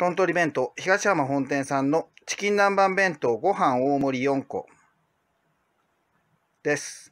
トントリ弁当東浜本店さんのチキン南蛮弁当ご飯大盛り4個です。